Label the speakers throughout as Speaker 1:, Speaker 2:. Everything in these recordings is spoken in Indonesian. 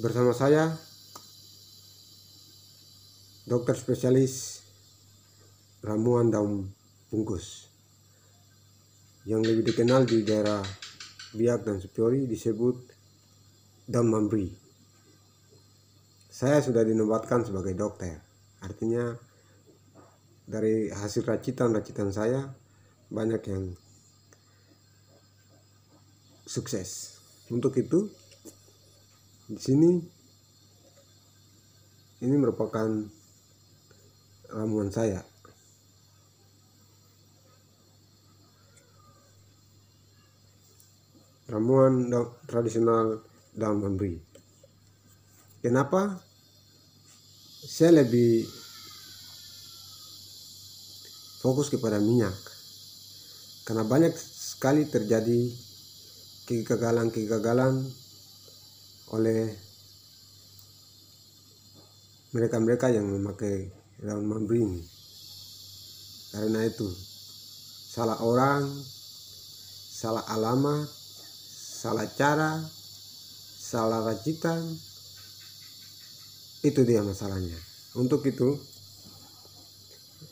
Speaker 1: bersama saya dokter spesialis ramuan daun bungkus yang lebih dikenal di daerah Biak dan Supiori disebut daun mambri. saya sudah dinobatkan sebagai dokter artinya dari hasil racitan-racitan saya banyak yang sukses untuk itu di sini ini merupakan ramuan saya ramuan da tradisional daun ambri kenapa saya lebih fokus kepada minyak karena banyak sekali terjadi kegagalan-kegagalan oleh mereka-mereka yang memakai daun membering karena itu salah orang salah alamat salah cara salah racikan itu dia masalahnya untuk itu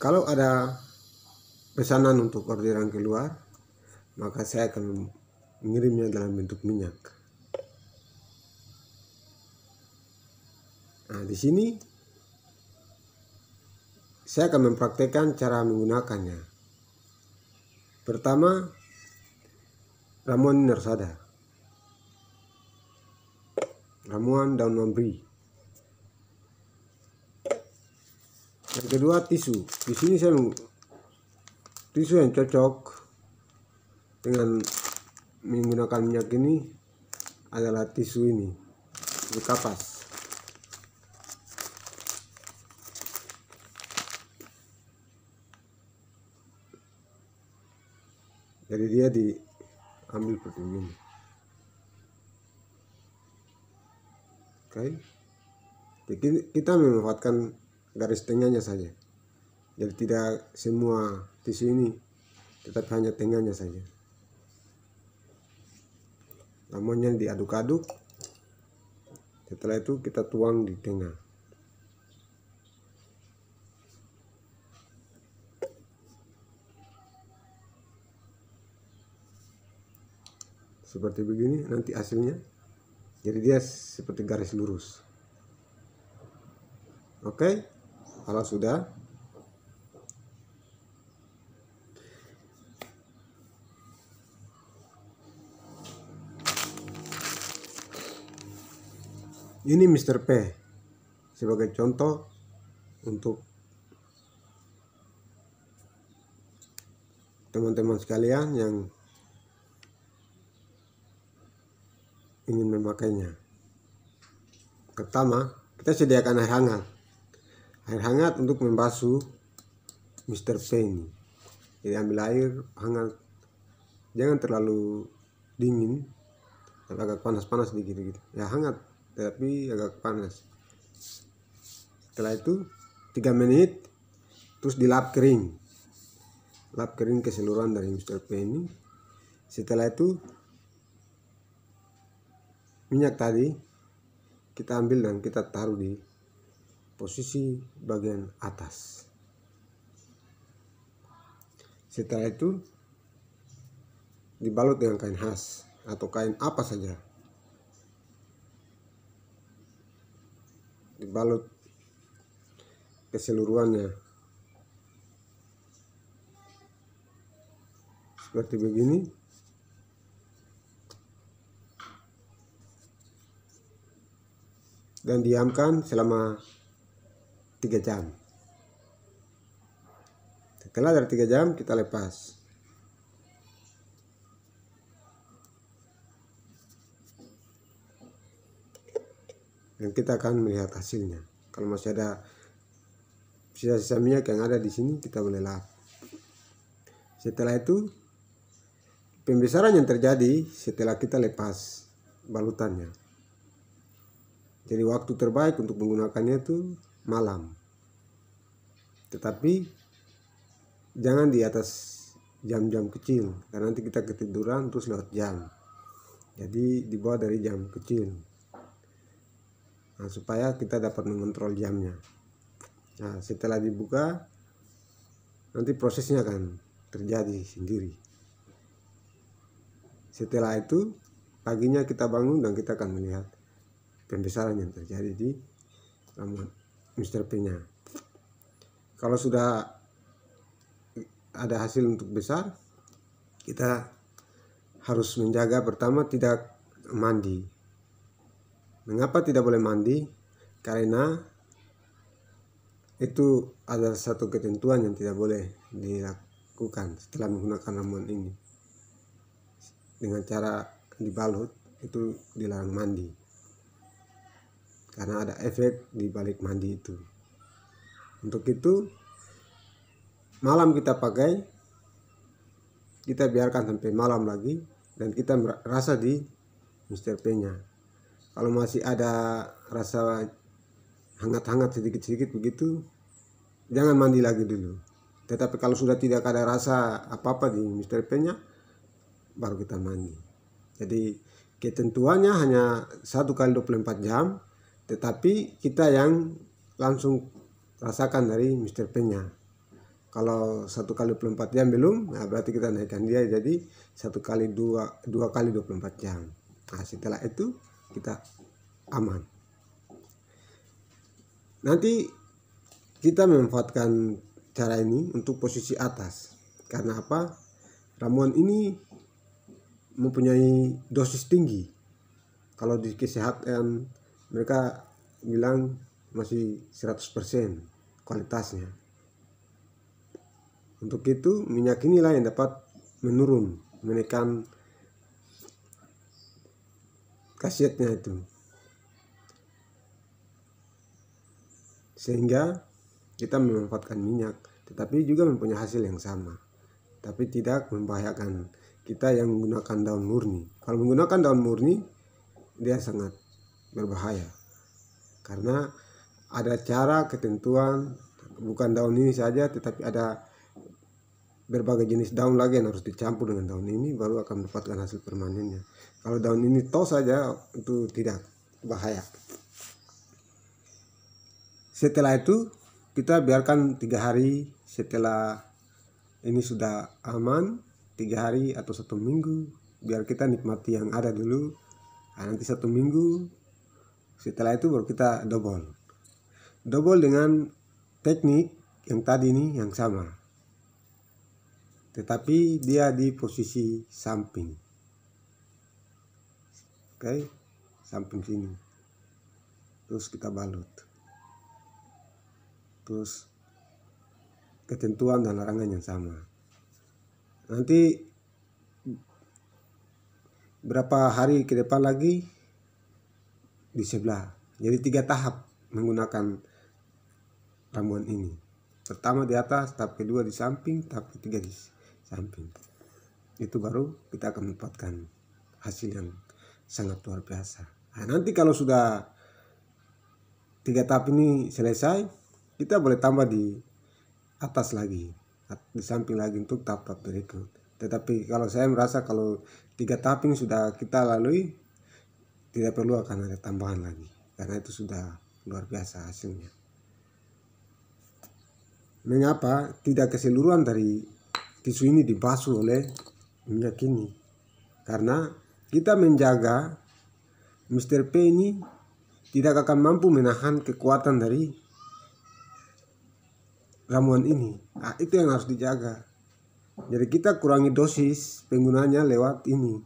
Speaker 1: kalau ada pesanan untuk orderan keluar maka saya akan mengirimnya dalam bentuk minyak Nah, di sini saya akan mempraktekkan cara menggunakannya. Pertama, ramuan narsada. Ramuan daun mambri Yang kedua, tisu. Di sini saya tisu yang cocok dengan menggunakan minyak ini adalah tisu ini, kapas. Jadi dia diambil petunjuk oke okay. jadi kita memanfaatkan garis tengahnya saja jadi tidak semua tisu ini tetap hanya tengahnya saja yang diaduk-aduk setelah itu kita tuang di tengah seperti begini nanti hasilnya jadi dia seperti garis lurus oke okay? kalau sudah ini Mr. P sebagai contoh untuk teman-teman sekalian yang ingin memakainya. Pertama, kita sediakan air hangat. Air hangat untuk membasuh Mr. P Jadi ambil air hangat, jangan terlalu dingin, tapi agak panas-panas sedikit gitu. Ya hangat, tapi agak panas. Setelah itu 3 menit, terus dilap kering. Lap kering keseluruhan dari Mr. P Setelah itu minyak tadi kita ambil dan kita taruh di posisi bagian atas setelah itu dibalut dengan kain khas atau kain apa saja dibalut keseluruhannya seperti begini dan diamkan selama 3 jam setelah dari 3 jam kita lepas dan kita akan melihat hasilnya kalau masih ada sisa-sisa minyak yang ada di sini kita boleh lap setelah itu pembesaran yang terjadi setelah kita lepas balutannya jadi waktu terbaik untuk menggunakannya itu malam. Tetapi jangan di atas jam-jam kecil karena nanti kita ketiduran terus lewat jam jadi di bawah dari jam kecil nah, supaya kita dapat mengontrol jamnya nah setelah dibuka nanti prosesnya akan terjadi sendiri setelah itu paginya kita bangun dan kita akan melihat pembesaran yang terjadi di rambut um, Mr. P-nya. Kalau sudah ada hasil untuk besar, kita harus menjaga pertama tidak mandi. Mengapa tidak boleh mandi? Karena itu ada satu ketentuan yang tidak boleh dilakukan setelah menggunakan ramuan ini. Dengan cara dibalut itu dilarang mandi karena ada efek di balik mandi itu. Untuk itu malam kita pakai kita biarkan sampai malam lagi dan kita merasa di Mr. P-nya. Kalau masih ada rasa hangat-hangat sedikit-sedikit begitu, jangan mandi lagi dulu. Tetapi kalau sudah tidak ada rasa apa-apa di Mr. P-nya, baru kita mandi. Jadi ketentuannya hanya satu kali 24 jam tetapi kita yang langsung rasakan dari Mr. P-nya. Kalau satu kali 24 jam belum, nah berarti kita naikkan dia jadi satu kali dua dua kali 24 jam. Nah setelah itu kita aman. Nanti kita memanfaatkan cara ini untuk posisi atas. Karena apa? Ramuan ini mempunyai dosis tinggi. Kalau di kesehatan mereka bilang masih 100% kualitasnya untuk itu minyak inilah yang dapat menurun menekan khasiatnya itu sehingga kita memanfaatkan minyak tetapi juga mempunyai hasil yang sama tapi tidak membahayakan kita yang menggunakan daun murni kalau menggunakan daun murni dia sangat berbahaya karena ada cara ketentuan bukan daun ini saja tetapi ada berbagai jenis daun lagi yang harus dicampur dengan daun ini baru akan mendapatkan hasil permanennya kalau daun ini toh saja itu tidak bahaya setelah itu kita biarkan tiga hari setelah ini sudah aman tiga hari atau satu minggu biar kita nikmati yang ada dulu nah, nanti satu minggu setelah itu baru kita double. Double dengan teknik yang tadi ini yang sama. Tetapi dia di posisi samping. Oke, okay? samping sini. Terus kita balut. Terus ketentuan dan larangan yang sama. Nanti berapa hari ke depan lagi di sebelah. Jadi tiga tahap menggunakan ramuan ini. Pertama di atas, tahap kedua di samping, tahap ketiga di samping. Itu baru kita akan mendapatkan hasil yang sangat luar biasa. Nah, nanti kalau sudah tiga tahap ini selesai, kita boleh tambah di atas lagi, di samping lagi untuk tahap-tahap berikut. Tetapi kalau saya merasa kalau tiga tahap ini sudah kita lalui, tidak perlu akan ada tambahan lagi karena itu sudah luar biasa hasilnya mengapa tidak keseluruhan dari tisu ini dibasuh oleh minyak ini karena kita menjaga Mr. P ini tidak akan mampu menahan kekuatan dari ramuan ini nah, itu yang harus dijaga jadi kita kurangi dosis penggunanya lewat ini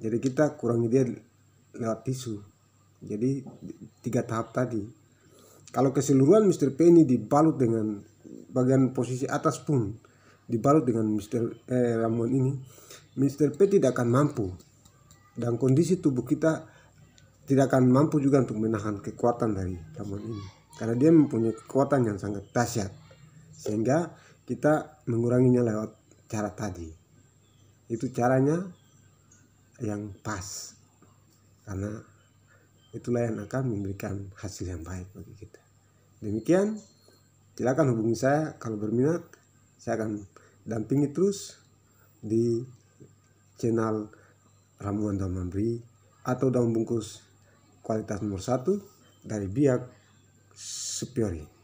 Speaker 1: jadi kita kurangi dia lewat tisu jadi tiga tahap tadi kalau keseluruhan Mr. P ini dibalut dengan bagian posisi atas pun dibalut dengan Mr. Eh, ramuan ini Mr. P tidak akan mampu dan kondisi tubuh kita tidak akan mampu juga untuk menahan kekuatan dari Ramon ini karena dia mempunyai kekuatan yang sangat dahsyat sehingga kita menguranginya lewat cara tadi itu caranya yang pas karena itulah yang akan memberikan hasil yang baik bagi kita demikian silakan hubungi saya kalau berminat saya akan dampingi terus di channel ramuan daun memberi atau daun bungkus kualitas nomor satu dari biak superior